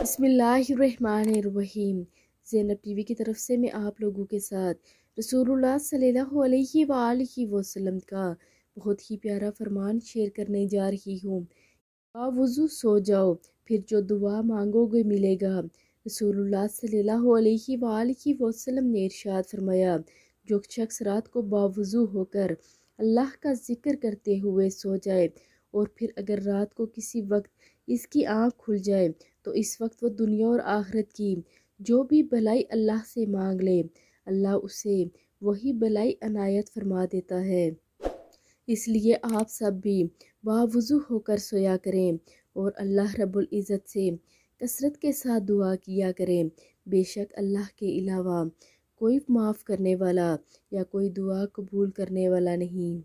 बसमीम Zainab T V की तरफ से मैं आप लोगों के साथ रसूल सल्लल्लाहु का बहुत ही प्यारा फरमान शेयर करने जा रही हूँ बावज़ू सो जाओ फिर जो दुआ मांगोगे मिलेगा रसूल सल्लल्लाहु वसलम ने इरशाद फरमाया जो शख्स रात को बावज़ू होकर अल्लाह का जिक्र करते हुए सो जाए और फिर अगर रात को किसी वक्त इसकी आँख खुल जाए तो इस वक्त वो दुनिया और आखरत की जो भी भलाई अल्लाह से मांग ले अल्लाह उसे वही भलाई अनायत फरमा देता है इसलिए आप सब भी बावजू होकर सोया करें और अल्लाह रब्बुल इज़्ज़त से कसरत के साथ दुआ किया करें बेशक अल्लाह के अलावा कोई माफ़ करने वाला या कोई दुआ कबूल करने वाला नहीं